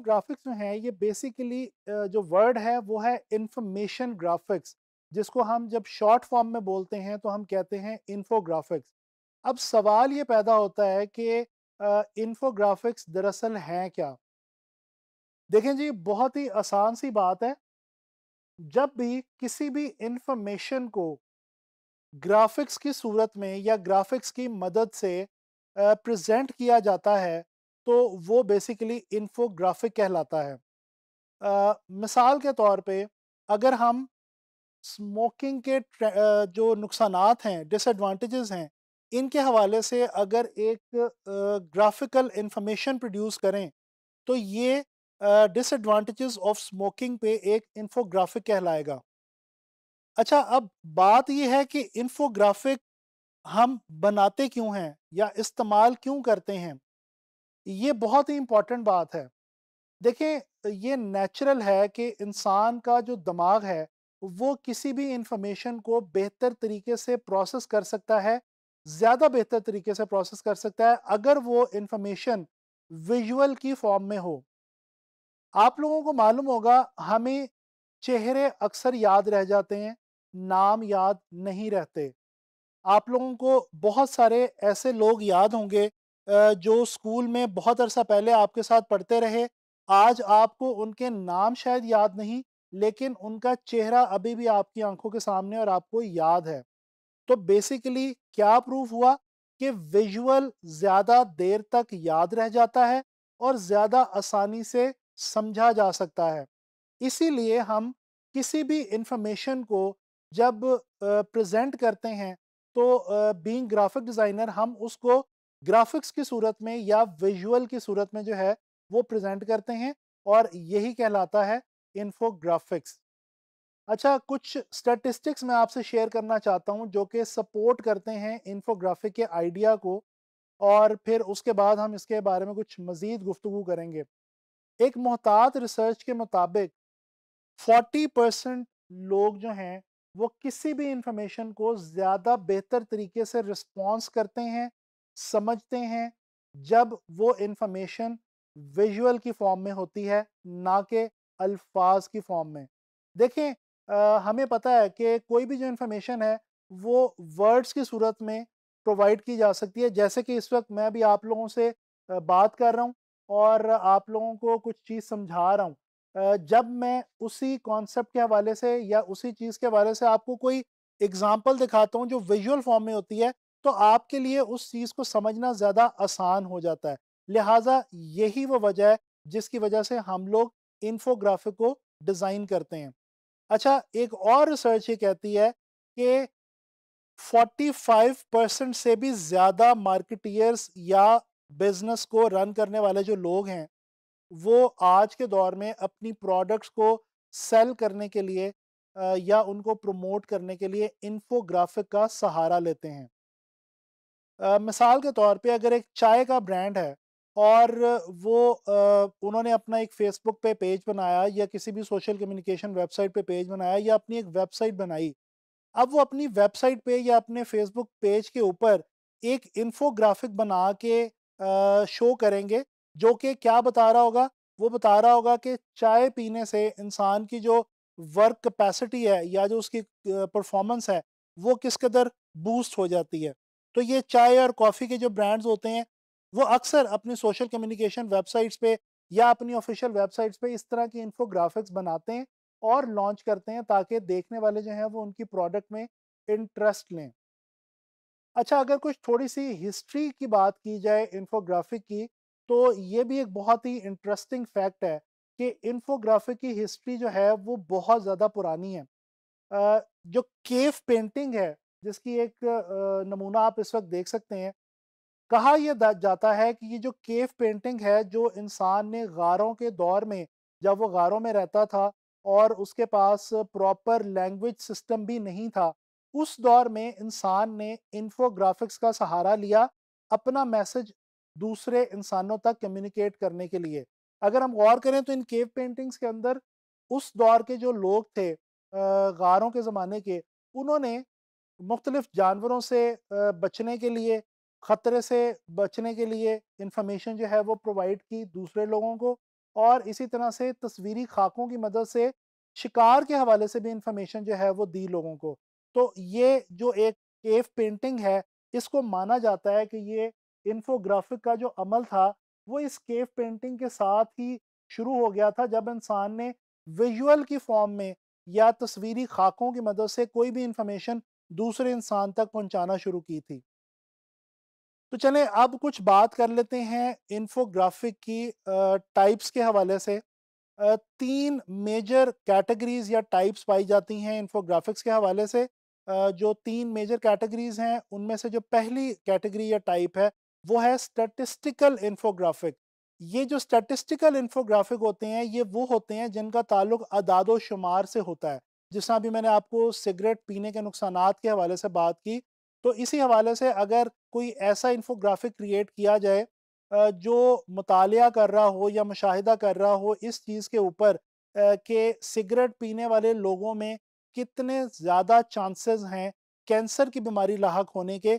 infographics जो हैं ये बेसिकली जो वर्ड है वो है इंफॉर्मेशन ग्राफिक्स जिसको हम जब शॉर्ट फॉर्म में बोलते हैं तो हम कहते हैं इन्फोग्राफिक्स अब सवाल ये पैदा होता है कि इंफोग्राफिक्स दरअसल हैं क्या देखें जी बहुत ही आसान सी बात है जब भी किसी भी इंफॉर्मेशन को ग्राफिक्स की सूरत में या ग्राफिक्स की मदद से प्रेजेंट किया जाता है तो वो बेसिकली इन्फोग्राफिक कहलाता है आ, मिसाल के तौर पे अगर हम स्मोकिंग के जो नुकसान हैं डिसएडवांटेजेस हैं इनके हवाले से अगर एक ग्राफिकल इंफॉर्मेशन प्रोड्यूस करें तो ये डिसएडवांटेजेस ऑफ स्मोकिंग पे एक इन्फोग्राफिक कहलाएगा अच्छा अब बात यह है कि इन्फोग्राफिक हम बनाते क्यों हैं या इस्तेमाल क्यों करते हैं ये बहुत ही इम्पॉर्टेंट बात है देखें ये नेचुरल है कि इंसान का जो दिमाग है वो किसी भी इंफॉर्मेशन को बेहतर तरीके से प्रोसेस कर सकता है ज़्यादा बेहतर तरीके से प्रोसेस कर सकता है अगर वो इंफॉर्मेशन विजुअल की फॉर्म में हो आप लोगों को मालूम होगा हमें चेहरे अक्सर याद रह जाते हैं नाम याद नहीं रहते आप लोगों को बहुत सारे ऐसे लोग याद होंगे जो स्कूल में बहुत अरसा पहले आपके साथ पढ़ते रहे आज आपको उनके नाम शायद याद नहीं लेकिन उनका चेहरा अभी भी आपकी आंखों के सामने और आपको याद है तो बेसिकली क्या प्रूफ हुआ कि विजुअल ज़्यादा देर तक याद रह जाता है और ज़्यादा आसानी से समझा जा सकता है इसीलिए हम किसी भी इंफॉर्मेशन को जब प्रेजेंट करते हैं तो बीइंग ग्राफिक डिज़ाइनर हम उसको ग्राफिक्स की सूरत में या विजुअल की सूरत में जो है वो प्रेजेंट करते हैं और यही कहलाता है इन्फोग्राफिक्स अच्छा कुछ स्टैटिस्टिक्स मैं आपसे शेयर करना चाहता हूं जो कि सपोर्ट करते हैं इन्फोग्राफिक के आइडिया को और फिर उसके बाद हम इसके बारे में कुछ मज़ीद गुफ्तु करेंगे एक मोहतात रिसर्च के मुताबिक 40 परसेंट लोग जो हैं वो किसी भी इंफॉर्मेशन को ज़्यादा बेहतर तरीके से रिस्पॉन्स करते हैं समझते हैं जब वो इंफॉर्मेशन विजुअल की फॉर्म में होती है ना कि अल्फाज की फॉर्म में देखें आ, हमें पता है कि कोई भी जो इन्फॉर्मेशन है वो वर्ड्स की सूरत में प्रोवाइड की जा सकती है जैसे कि इस वक्त मैं भी आप लोगों से बात कर रहा हूँ और आप लोगों को कुछ चीज़ समझा रहा हूँ जब मैं उसी कॉन्सेप्ट के हवाले से या उसी चीज़ के हवाले से आपको कोई एग्जाम्पल दिखाता हूँ जो विजुअल फॉर्म में होती है तो आपके लिए उस चीज़ को समझना ज़्यादा आसान हो जाता है लिहाजा यही वो वजह है जिसकी वजह से हम लोग इन्फोग्राफिक को डिज़ाइन करते हैं अच्छा एक और रिसर्च ये कहती है कि 45 परसेंट से भी ज़्यादा मार्केटियर्स या बिजनेस को रन करने वाले जो लोग हैं वो आज के दौर में अपनी प्रोडक्ट्स को सेल करने के लिए या उनको प्रमोट करने के लिए इन्फोग्राफिक का सहारा लेते हैं मिसाल के तौर पे अगर एक चाय का ब्रांड है और वो उन्होंने अपना एक फेसबुक पे पेज बनाया या किसी भी सोशल कम्युनिकेशन वेबसाइट पे पेज बनाया या अपनी एक वेबसाइट बनाई अब वो अपनी वेबसाइट पे या अपने फेसबुक पेज के ऊपर एक इन्फोग्राफिक बना के शो करेंगे जो कि क्या बता रहा होगा वो बता रहा होगा कि चाय पीने से इंसान की जो वर्क कैपेसिटी है या जो उसकी परफॉर्मेंस है वो किस कदर बूस्ट हो जाती है तो ये चाय और कॉफ़ी के जो ब्रांड्स होते हैं वो अक्सर अपनी सोशल कम्युनिकेशन वेबसाइट्स पे या अपनी ऑफिशियल वेबसाइट्स पे इस तरह की इन्फोग्राफिक्स बनाते हैं और लॉन्च करते हैं ताकि देखने वाले जो हैं वो उनकी प्रोडक्ट में इंटरेस्ट लें अच्छा अगर कुछ थोड़ी सी हिस्ट्री की बात की जाए इन्फोग्राफिक की तो ये भी एक बहुत ही इंटरेस्टिंग फैक्ट है कि इन्फोग्राफिक की हिस्ट्री जो है वो बहुत ज़्यादा पुरानी है जो केव पेंटिंग है जिसकी एक नमूना आप इस वक्त देख सकते हैं कहा यह जाता है कि ये जो केव पेंटिंग है जो इंसान ने गारों के दौर में जब वो गारों में रहता था और उसके पास प्रॉपर लैंग्वेज सिस्टम भी नहीं था उस दौर में इंसान ने इंफोग्राफिक्स का सहारा लिया अपना मैसेज दूसरे इंसानों तक कम्युनिकेट करने के लिए अगर हम गौर करें तो इन केव पेंटिंग्स के अंदर उस दौर के जो लोग थे गारों के ज़माने के उन्होंने मुख्तलिफ जानवरों से बचने के लिए ख़तरे से बचने के लिए इंफॉर्मेशन जो है वो प्रोवाइड की दूसरे लोगों को और इसी तरह से तस्वीरी खाकों की मदद से शिकार के हवाले से भी इंफॉर्मेशन जो है वो दी लोगों को तो ये जो एक केव पेंटिंग है इसको माना जाता है कि ये इन्फोग्राफिक का जो अमल था वो इस केव पेंटिंग के साथ ही शुरू हो गया था जब इंसान ने विजुअल की फॉर्म में या तस्वीरी खाकों की मदद से कोई भी इंफॉर्मेशन दूसरे इंसान तक पहुंचाना शुरू की थी तो चलें अब कुछ बात कर लेते हैं इन्फोग्राफिक की टाइप्स के हवाले से तीन मेजर कैटेगरीज या टाइप्स पाई जाती हैं इन्फोग्राफिक्स के हवाले से जो तीन मेजर कैटेगरीज हैं उनमें से जो पहली कैटेगरी या टाइप है वो है स्टैटिस्टिकल इन्फोग्राफिक ये जो स्टैटिस्टिकल इन्फोग्राफिक होते हैं ये वो होते हैं जिनका ताल्लुक अदाद शुमार से होता है जिस तरह अभी मैंने आपको सिगरेट पीने के नुकसान के हवाले से बात की तो इसी हवाले से अगर कोई ऐसा इन्फोग्राफिक क्रिएट किया जाए जो मुताल कर रहा हो या मुशाहिदा कर रहा हो इस चीज़ के ऊपर कि सिगरेट पीने वाले लोगों में कितने ज़्यादा चांसेस हैं कैंसर की बीमारी लाक होने के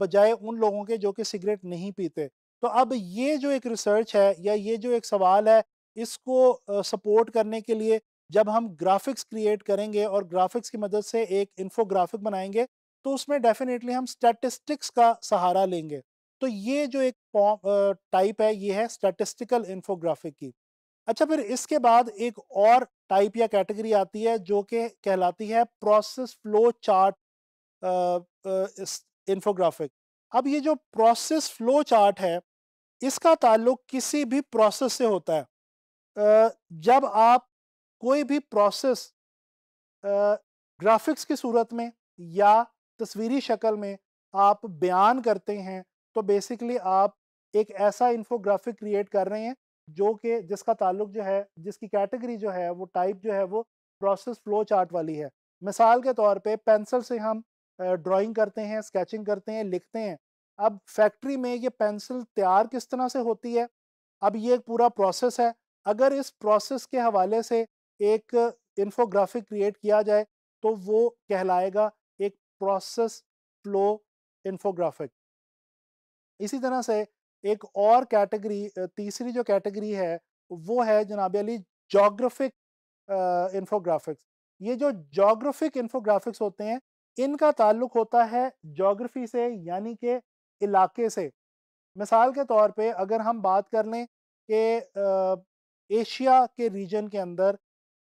बजाय उन लोगों के जो कि सिगरेट नहीं पीते तो अब ये जो एक रिसर्च है या ये जो एक सवाल है इसको सपोर्ट करने के लिए जब हम ग्राफिक्स क्रिएट करेंगे और ग्राफिक्स की मदद से एक इन्फोग्राफिक बनाएंगे तो उसमें डेफिनेटली हम स्टैटिस्टिक्स का सहारा लेंगे तो ये जो एक टाइप है ये है स्टैटिस्टिकल इन्फोग्राफिक की अच्छा फिर इसके बाद एक और टाइप या कैटेगरी आती है जो कि कहलाती है प्रोसेस फ्लो चार्ट इन्फोग्राफिक अब ये जो प्रोसेस फ्लो चार्ट है इसका ताल्लुक किसी भी प्रोसेस से होता है जब आप कोई भी प्रोसेस ग्राफिक्स की सूरत में या तस्वीरी शक्ल में आप बयान करते हैं तो बेसिकली आप एक ऐसा इन्फोग्राफिक क्रिएट कर रहे हैं जो कि जिसका ताल्लुक जो है जिसकी कैटेगरी जो है वो टाइप जो है वो प्रोसेस फ्लो चार्ट वाली है मिसाल के तौर पे पेंसिल से हम ड्राइंग करते हैं स्केचिंग करते हैं लिखते हैं अब फैक्ट्री में ये पेंसिल तैयार किस तरह से होती है अब ये एक पूरा प्रोसेस है अगर इस प्रोसेस के हवाले से एक इन्फोग्राफिक क्रिएट किया जाए तो वो कहलाएगा एक प्रोसेस फ्लो इन्फोग्राफिक इसी तरह से एक और कैटेगरी तीसरी जो कैटेगरी है वो है जनाब अली जोग्राफिक इन्फोग्राफिक्स ये जो जोग्राफिक इन्फोग्राफिक्स होते हैं इनका ताल्लुक होता है जोग्राफी से यानी कि इलाके से मिसाल के तौर पे अगर हम बात कर लें कि एशिया के रीजन के अंदर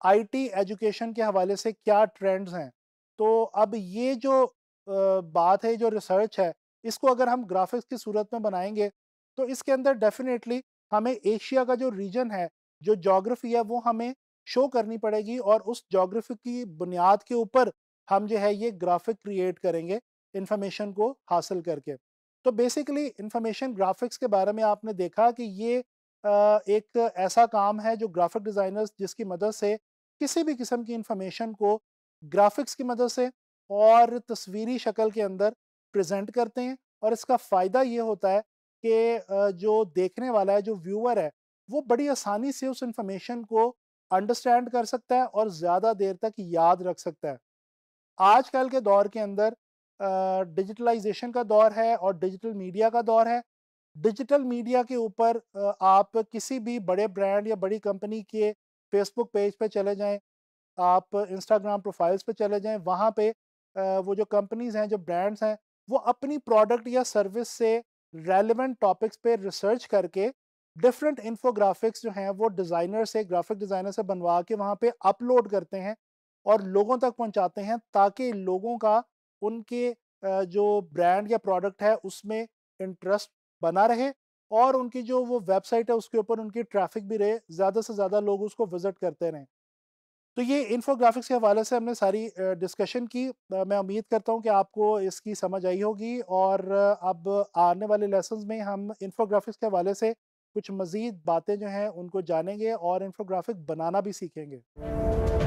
आईटी एजुकेशन के हवाले से क्या ट्रेंड्स हैं तो अब ये जो बात है जो रिसर्च है इसको अगर हम ग्राफिक्स की सूरत में बनाएंगे तो इसके अंदर डेफिनेटली हमें एशिया का जो रीजन है जो जोग्राफी है वो हमें शो करनी पड़ेगी और उस जोग्राफी की बुनियाद के ऊपर हम जो है ये ग्राफिक क्रिएट करेंगे इन्फॉर्मेशन को हासिल करके तो बेसिकली इन्फॉर्मेशन ग्राफिक्स के बारे में आपने देखा कि ये एक ऐसा काम है जो ग्राफिक डिज़ाइनर्स जिसकी मदद से किसी भी किस्म की इंफॉर्मेशन को ग्राफिक्स की मदद से और तस्वीरी शक्ल के अंदर प्रेजेंट करते हैं और इसका फ़ायदा ये होता है कि जो देखने वाला है जो व्यूअर है वो बड़ी आसानी से उस इंफॉर्मेशन को अंडरस्टैंड कर सकता है और ज़्यादा देर तक याद रख सकता है आजकल के दौर के अंदर डिजिटलाइजेशन का दौर है और डिजिटल मीडिया का दौर है डिजिटल मीडिया के ऊपर आप किसी भी बड़े ब्रांड या बड़ी कंपनी के फेसबुक पेज पे चले जाएं आप इंस्टाग्राम प्रोफाइल्स पे चले जाएं वहाँ पे वो जो कंपनीज हैं जो ब्रांड्स हैं वो अपनी प्रोडक्ट या सर्विस से रेलिवेंट टॉपिक्स पे रिसर्च करके डिफरेंट इन्फोग्राफिक्स जो हैं वो डिज़ाइनर से ग्राफिक डिज़ाइनर से बनवा के वहाँ पे अपलोड करते हैं और लोगों तक पहुँचाते हैं ताकि लोगों का उनके जो ब्रांड या प्रोडक्ट है उसमें इंटरेस्ट बना रहे और उनकी जो वो वेबसाइट है उसके ऊपर उनकी ट्रैफिक भी रहे ज़्यादा से ज़्यादा लोग उसको विजिट करते रहें तो ये इन्फोग्राफिक्स के हवाले से हमने सारी डिस्कशन की मैं उम्मीद करता हूँ कि आपको इसकी समझ आई होगी और अब आने वाले लेसन में हम इन्फोग्राफिक्स के हवाले से कुछ मज़ीद बातें जो हैं उनको जानेंगे और इन्फोग्राफिक बनाना भी सीखेंगे